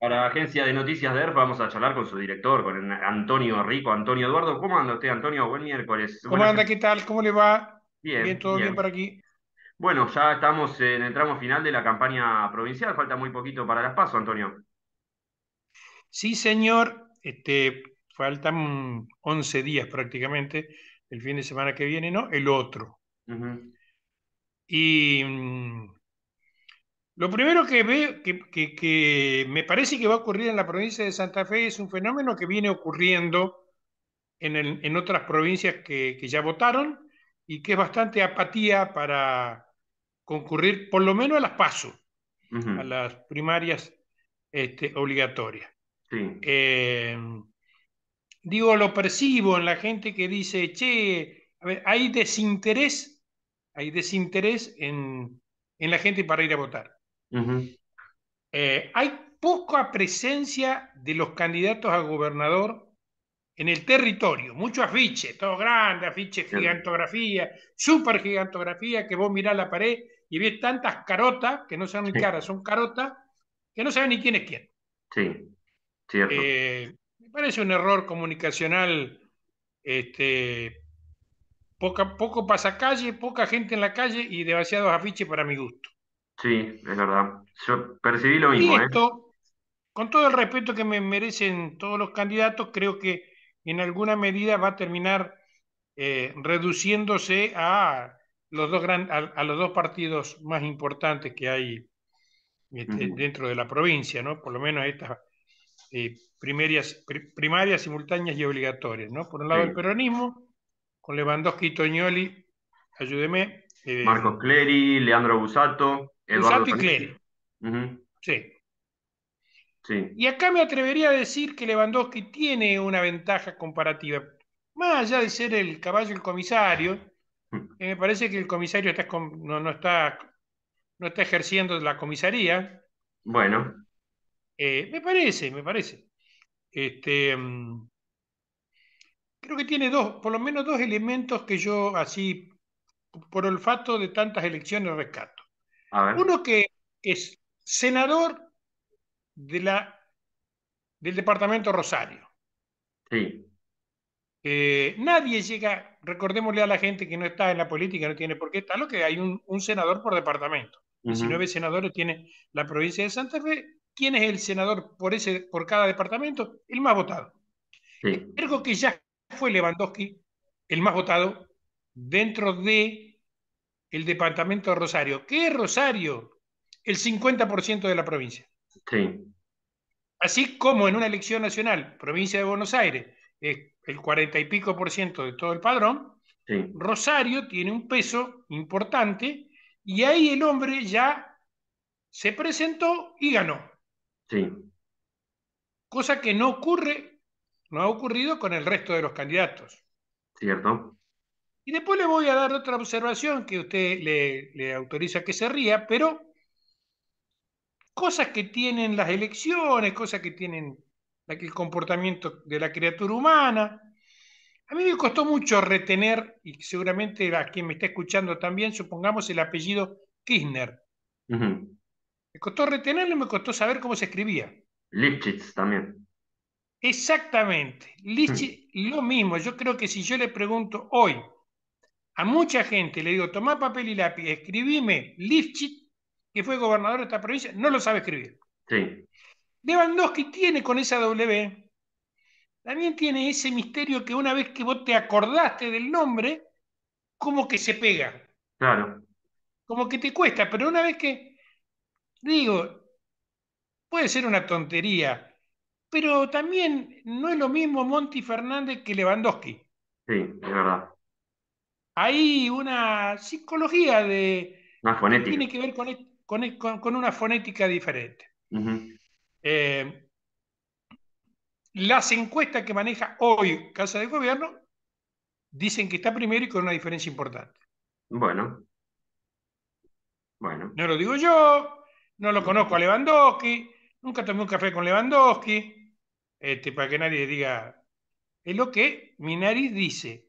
Para la agencia de noticias de ERP vamos a charlar con su director, con Antonio Rico. Antonio Eduardo, ¿cómo anda usted, Antonio? Buen miércoles. ¿Cómo anda? ¿Qué tal? ¿Cómo le va? Bien. Bien, todo bien, por aquí. Bueno, ya estamos en el tramo final de la campaña provincial, falta muy poquito para las PASO, Antonio. Sí, señor, este, faltan 11 días prácticamente, el fin de semana que viene, ¿no? El otro. Y mm, lo primero que, veo, que, me parece que va a ocurrir en la provincia de Santa Fe es un fenómeno que viene ocurriendo en, otras provincias que, ya votaron y que es bastante apatía para concurrir por lo menos a las PASO, a las primarias este, obligatorias. Em, digo, lo percibo en la gente que dice, che, hay desinterés, hay desinterés en la gente para ir a votar. Eh, hay poca presencia de los candidatos a gobernador en el territorio, muchos afiche, todo grande, afiches gigantografía, super gigantografía, que vos mirás la pared y ves tantas carotas, que no son ni caras, son carotas, que no saben ni quién es quién. Sí, cierto. Eh, me parece un error comunicacional, este, poca, poco calle poca gente en la calle y demasiados afiches para mi gusto. Sí, es verdad. Yo percibí lo mismo. ¿eh? con todo el respeto que me merecen todos los candidatos, creo que en alguna medida va a terminar eh, reduciéndose a los dos gran, a, los dos partidos más importantes que hay este, dentro de la provincia, ¿no? Por lo menos estas eh, primarias, simultáneas y obligatorias, ¿no? Por un lado el peronismo, con Lewandowski y Toñoli, ayúdeme. Marcos Clery, Leandro Busato y Uh Sí. Y acá me atrevería a decir que Lewandowski tiene una ventaja comparativa. Más allá de ser el caballo el comisario, eh, me parece que el comisario no, está, no está ejerciendo la comisaría. Bueno. Eh, me parece, me parece. Este, mm, creo que tiene dos, por lo menos dos elementos que yo así, por olfato de tantas elecciones, rescato. Uno que es senador de la, del departamento Rosario. nadie llega, recordémosle a la gente que no está en la política, no tiene por qué lo que hay un, senador por departamento. 19 senadores tiene la provincia de Santa Fe. ¿Quién es el senador por, ese, por cada departamento? El más votado. Sí. que ya fue Lewandowski el más votado dentro de el departamento de Rosario. ¿Qué es Rosario? El 50% de la provincia. Sí. Así como en una elección nacional, provincia de Buenos Aires, es el 40 y pico por ciento de todo el padrón, sí. Rosario tiene un peso importante y ahí el hombre ya se presentó y ganó. Sí. Cosa que no ocurre, no ha ocurrido con el resto de los candidatos. Cierto. Y después le voy a dar otra observación que usted le, autoriza que se ría, pero cosas que tienen las elecciones, cosas que tienen el comportamiento de la criatura humana. A mí me costó mucho retener, y seguramente a quien me está escuchando también, supongamos el apellido Kirchner. Me costó retenerlo y me costó saber cómo se escribía. Lipschitz también. Exactamente. Lipschitz, lo mismo. Yo creo que si yo le pregunto hoy a mucha gente le digo, tomá papel y lápiz, escribime Lifchit, que fue gobernador de esta provincia, no lo sabe escribir. Sí. Lewandowski tiene con esa W, también tiene ese misterio que una vez que vos te acordaste del nombre, como que se pega. Claro. Como que te cuesta, pero una vez que, digo, puede ser una tontería, pero también no es lo mismo Monty Fernández que Lewandowski. Sí, es verdad hay una psicología de... Que tiene que ver con, e-, e-, una fonética diferente. Eh, las encuestas que maneja hoy Casa de Gobierno dicen que está primero y con una diferencia importante. Bueno. Bueno. No lo digo yo, no lo conozco a Lewandowski, nunca tomé un café con Lewandowski, este, para que nadie diga. Es lo que mi nariz dice.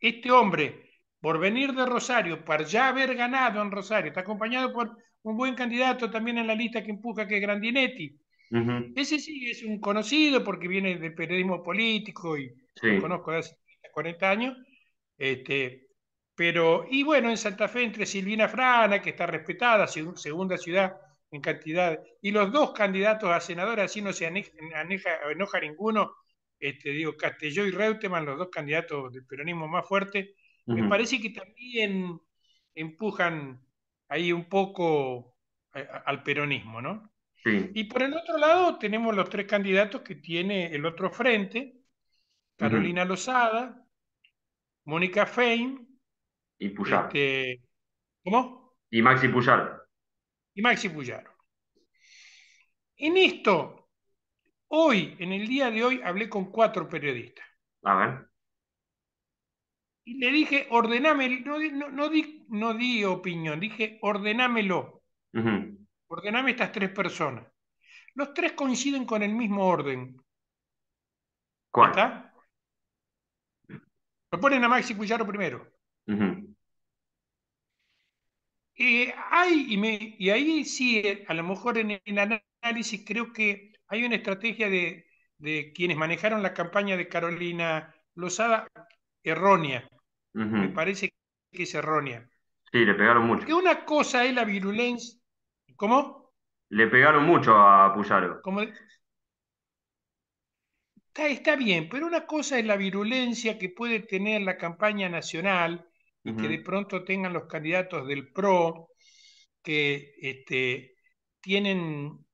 Este hombre por venir de Rosario, para ya haber ganado en Rosario, está acompañado por un buen candidato también en la lista que empuja, que es Grandinetti. Ese sí es un conocido porque viene del periodismo político y lo conozco desde hace 40 años. Este, pero, y bueno, en Santa Fe entre Silvina Frana, que está respetada, segunda ciudad en cantidad, y los dos candidatos a senadora así no se enoja ninguno, este, digo, Castelló y Reutemann, los dos candidatos del peronismo más fuerte me parece que también empujan ahí un poco eh, al peronismo, ¿no? Sí. Y por el otro lado tenemos los tres candidatos que tiene el otro frente, Carolina Lozada, Mónica Fein. Y Pujar. Este, ¿Cómo? Y Maxi Puyaro. Y Maxi Puyaro. En esto, hoy, en el día de hoy, hablé con cuatro periodistas. A ver y le dije, ordename, no, no, di, opinión, dije, ordenámelo. Ordename estas tres personas. Los tres coinciden con el mismo orden. ¿Cuál? Lo ponen a Maxi Cuyaro primero. y, ahí sí, a lo mejor en el análisis creo que hay una estrategia de, de quienes manejaron la campaña de Carolina Lozada errónea. Me parece que es errónea. Sí, le pegaron mucho. Que una cosa es la virulencia. ¿Cómo? Le pegaron mucho a Puyaro. Está, bien, pero una cosa es la virulencia que puede tener la campaña nacional y que de pronto tengan los candidatos del PRO que este, tienen,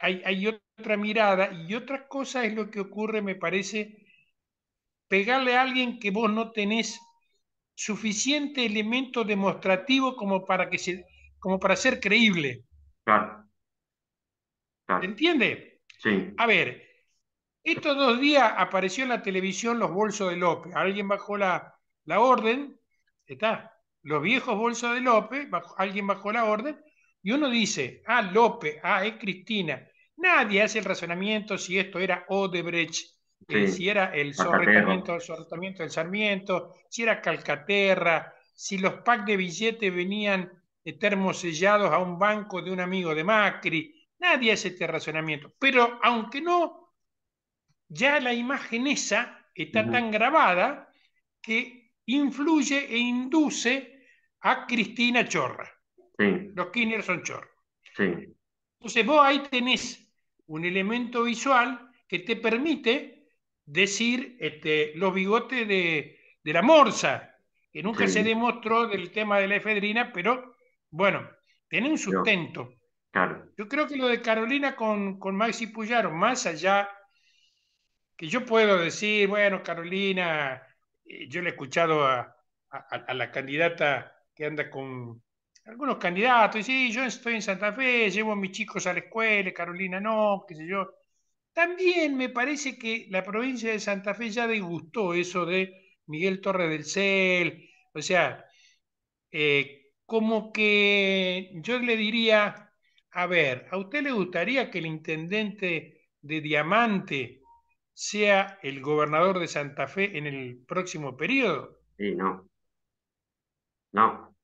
hay, hay, otra mirada y otra cosa es lo que ocurre, me parece, pegarle a alguien que vos no tenés suficiente elemento demostrativo como para que se, como para ser creíble. Claro. claro. entiende? Sí. A ver, estos dos días apareció en la televisión los bolsos de López. Alguien bajó la, orden, está, los viejos bolsos de López, alguien bajó la orden, y uno dice, ah, López, ah, es Cristina. Nadie hace el razonamiento si esto era Odebrecht eh, si era el sorretamiento, el del Sarmiento, si era Calcaterra, si los packs de billetes venían termosellados a un banco de un amigo de Macri. Nadie hace este razonamiento. Pero aunque no, ya la imagen esa está tan grabada que influye e induce a Cristina Chorra. Los Kirchner son chorros. Entonces vos ahí tenés un elemento visual que te permite decir este, los bigotes de, la morsa, que nunca se demostró del tema de la efedrina, pero bueno, tiene un sustento. Yo, yo creo que lo de Carolina con, con Maxi Puyaro, más allá que yo puedo decir, bueno, Carolina, eh, yo le he escuchado a, a, la candidata que anda con algunos candidatos, y sí, yo estoy en Santa Fe, llevo a mis chicos a la escuela, Carolina no, qué sé yo. También me parece que la provincia de Santa Fe ya disgustó eso de Miguel Torres del Cel, o sea, eh, como que yo le diría, a ver, ¿a usted le gustaría que el intendente de Diamante sea el gobernador de Santa Fe en el próximo periodo? Sí, no. No.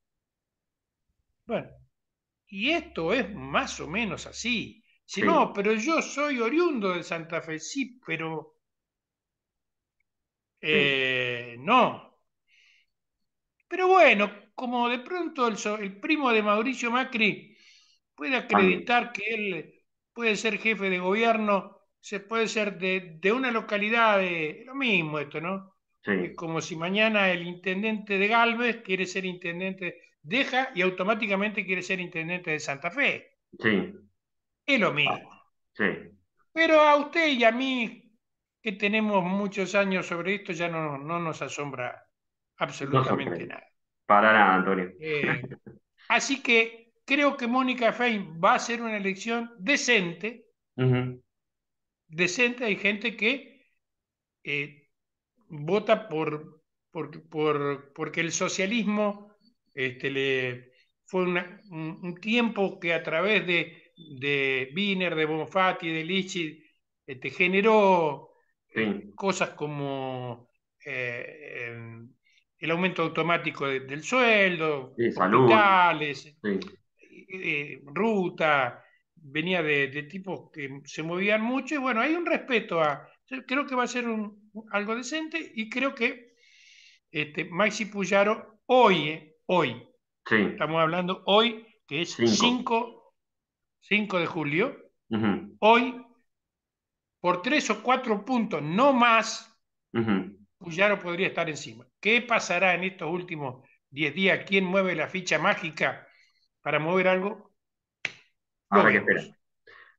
Bueno, y esto es más o menos así no, pero yo soy oriundo de Santa Fe, sí, pero... Eh, mm. No. Pero bueno, como de pronto el, primo de Mauricio Macri puede acreditar que él puede ser jefe de gobierno, se puede ser de, una localidad de... Lo mismo esto, ¿no? como si mañana el intendente de Galvez quiere ser intendente, deja y automáticamente quiere ser intendente de Santa Fe. Sí es lo ah, mismo. Pero a usted y a mí, que tenemos muchos años sobre esto, ya no, no nos asombra absolutamente nada. Para nada, Antonio. Eh, así que creo que Mónica Fein va a ser una elección decente. Decente, hay gente que eh, vota por, por, por, porque el socialismo este, le, fue un tiempo que a través de de Biner, de Bonfatti, de Lichi, este, eh, generó eh, cosas como eh, em, el aumento automático del sueldo, sí, ruta, venía de, de, tipos que se movían mucho y bueno, hay un respeto a, creo que va a ser un, algo decente y creo que este, Maxi Puyaro hoy, hoy, estamos hablando hoy, que es 5 5 de julio, hoy, por tres o cuatro puntos, no más, ya Puyaro podría estar encima. ¿Qué pasará en estos últimos 10 días? ¿Quién mueve la ficha mágica para mover algo? Habrá que esperar.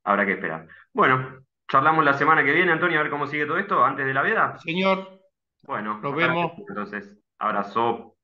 Habrá que esperar. Bueno, charlamos la semana que viene, Antonio, a ver cómo sigue todo esto antes de la veda. Señor. Bueno, nos vemos. Entonces, abrazo.